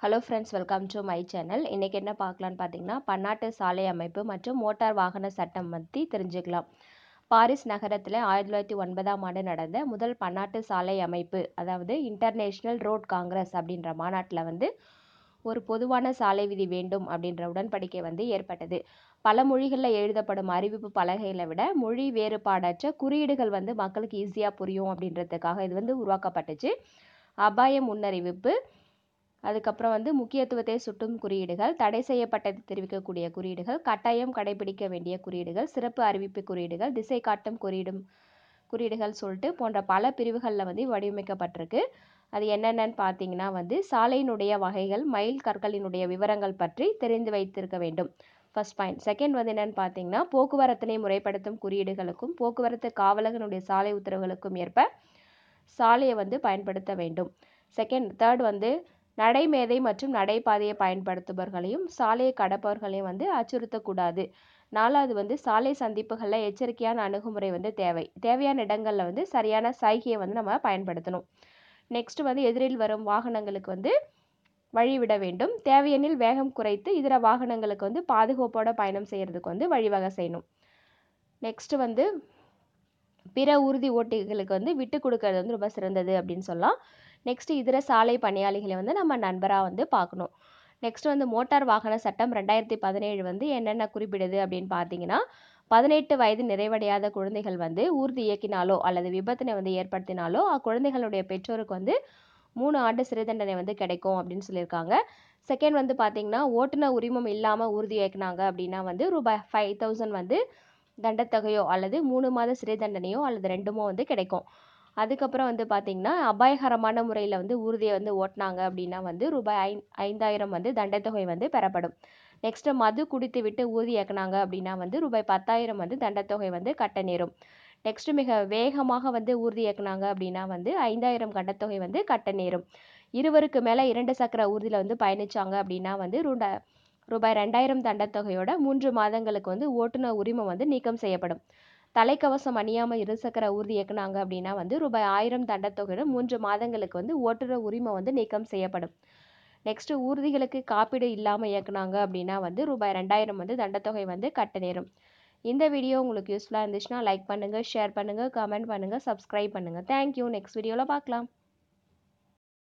hello friends welcome to my channel இன்றைக்கி என்ன பார்க்கலான்னு பார்த்தீங்கன்னா பன்னாட்டு சாலை அமைப்பு மற்றும் மோட்டார் வாகன சட்டம் பற்றி தெரிஞ்சுக்கலாம் பாரிஸ் நகரத்தில் ஆயிரத்தி தொள்ளாயிரத்தி ஒன்பதாம் ஆண்டு நடந்த முதல் பன்னாட்டு சாலை அமைப்பு அதாவது இன்டர்நேஷ்னல் ரோட் காங்கிரஸ் அப்படின்ற மாநாட்டில் வந்து ஒரு பொதுவான சாலை விதி வேண்டும் அப்படின்ற உடன்படிக்கை வந்து ஏற்பட்டது பல மொழிகளில் எழுதப்படும் அறிவிப்பு பலகைகளை விட மொழி வேறுபாடற்ற குறியீடுகள் வந்து மக்களுக்கு ஈஸியாக புரியும் அப்படின்றதுக்காக இது வந்து உருவாக்கப்பட்டுச்சு அபாய முன்னறிவிப்பு அதுக்கப்புறம் வந்து முக்கியத்துவத்தை சுட்டும் குறியீடுகள் தடை செய்யப்பட்டதை தெரிவிக்கக்கூடிய குறியீடுகள் கட்டாயம் கடைபிடிக்க வேண்டிய குறியீடுகள் சிறப்பு அறிவிப்பு குறியீடுகள் திசை காட்டும் குறியிடும் குறியீடுகள் சொல்லிட்டு போன்ற பல பிரிவுகளில் வந்து வடிவமைக்கப்பட்டிருக்கு அது என்னென்னு பார்த்தீங்கன்னா வந்து சாலையினுடைய வகைகள் மயில் கற்களினுடைய விவரங்கள் பற்றி தெரிந்து வைத்திருக்க வேண்டும் ஃபர்ஸ்ட் பாயிண்ட் செகண்ட் வந்து என்னென்னு பார்த்தீங்கன்னா போக்குவரத்தினை முறைப்படுத்தும் குறியீடுகளுக்கும் போக்குவரத்து காவலகனுடைய சாலை உத்தரவுகளுக்கும் ஏற்ப சாலையை வந்து பயன்படுத்த வேண்டும் செகண்ட் தேர்ட் வந்து நடைமேதை மற்றும் நடைபாதையை பயன்படுத்துபவர்களையும் சாலையை கடப்பவர்களையும் வந்து அச்சுறுத்தக்கூடாது நாலாவது வந்து சாலை சந்திப்புகளில் எச்சரிக்கையான அணுகுமுறை வந்து தேவை தேவையான இடங்களில் வந்து சரியான சைகையை வந்து நம்ம பயன்படுத்தணும் நெக்ஸ்ட் வந்து எதிரில் வரும் வாகனங்களுக்கு வந்து வழிவிட வேண்டும் தேவையெனில் வேகம் குறைத்து இதர வாகனங்களுக்கு வந்து பாதுகாப்போட பயணம் செய்கிறதுக்கு வந்து வழிவகை செய்யணும் நெக்ஸ்ட் வந்து பிற ஊர்தி ஓட்டிகளுக்கு வந்து விட்டு கொடுக்கறது வந்து ரொம்ப சிறந்தது அப்படின்னு சொல்லலாம் நெக்ஸ்ட்டு இதர சாலை பணியாளிகளை வந்து நம்ம நண்பராக வந்து பார்க்கணும் நெக்ஸ்ட் வந்து மோட்டார் வாகன சட்டம் ரெண்டாயிரத்தி பதினேழு வந்து என்னென்ன குறிப்பிடுது அப்படின்னு பார்த்தீங்கன்னா பதினெட்டு வயது நிறைவடையாத குழந்தைகள் வந்து ஊர்தி இயக்கினாலோ அல்லது விபத்தினை வந்து ஏற்படுத்தினாலோ அக்குழந்தைகளுடைய பெற்றோருக்கு வந்து மூணு ஆண்டு சிறை தண்டனை வந்து கிடைக்கும் அப்படின்னு சொல்லியிருக்காங்க செகண்ட் வந்து பார்த்தீங்கன்னா ஓட்டுநர் உரிமம் இல்லாமல் ஊர்தி இயக்கினாங்க அப்படின்னா வந்து ரூபாய் ஃபைவ் தௌசண்ட் வந்து தண்டத்தொகையோ அல்லது மூணு மாத சிறை தண்டனையோ அல்லது ரெண்டுமோ வந்து கிடைக்கும் அதுக்கப்புறம் வந்து பார்த்தீங்கன்னா அபாயகரமான முறையில் வந்து ஊர்தியை வந்து ஓட்டினாங்க அப்படின்னா வந்து ரூபாய் ஐ ஐந்தாயிரம் வந்து தண்டத்தொகை வந்து பெறப்படும் நெக்ஸ்ட்டு மது குடித்து விட்டு ஊர்தி இயக்குனாங்க அப்படின்னா வந்து ரூபாய் பத்தாயிரம் வந்து தண்டத்தொகை வந்து கட்ட நேரும் நெக்ஸ்ட்டு மிக வேகமாக வந்து ஊர்தி இயக்குனாங்க அப்படின்னா வந்து ஐந்தாயிரம் கண்டத்தொகை வந்து கட்ட நேரும் இருவருக்கு மேலே இரண்டு சக்கர ஊர்தியில் வந்து பயணித்தாங்க அப்படின்னா வந்து ரூண்டா ரூபாய் ரெண்டாயிரம் தண்டத்தொகையோட மூன்று மாதங்களுக்கு வந்து ஓட்டுநர் உரிமம் வந்து நீக்கம் செய்யப்படும் தலைக்கவசம் அணியாமல் இருசக்கர ஊர்தி இயக்குனாங்க அப்படின்னா வந்து ரூபாய் ஆயிரம் தண்டத்தொகையுடன் மூன்று மாதங்களுக்கு வந்து ஓட்டுற உரிமை வந்து நீக்கம் செய்யப்படும் நெக்ஸ்ட்டு ஊர்திகளுக்கு காப்பீடு இல்லாமல் இயக்குனாங்க அப்படின்னா வந்து ரூபாய் ரெண்டாயிரம் வந்து தண்டத்தொகை வந்து கட்ட நேரும் இந்த வீடியோ உங்களுக்கு யூஸ்ஃபுல்லாக இருந்துச்சுன்னா லைக் பண்ணுங்கள் ஷேர் பண்ணுங்கள் கமெண்ட் பண்ணுங்கள் சப்ஸ்கிரைப் பண்ணுங்கள் தேங்க்யூ நெக்ஸ்ட் வீடியோவில் பார்க்கலாம்